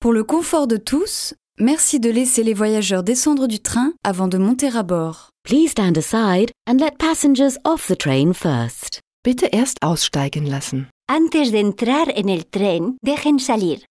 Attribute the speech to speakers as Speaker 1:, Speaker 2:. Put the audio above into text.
Speaker 1: Pour le confort de tous, merci de laisser les voyageurs
Speaker 2: descendre du train avant de monter à bord. Please stand aside and let passengers off the train
Speaker 3: first. Bitte erst aussteigen lassen.
Speaker 4: Antes de entrar en el tren, dejen salir.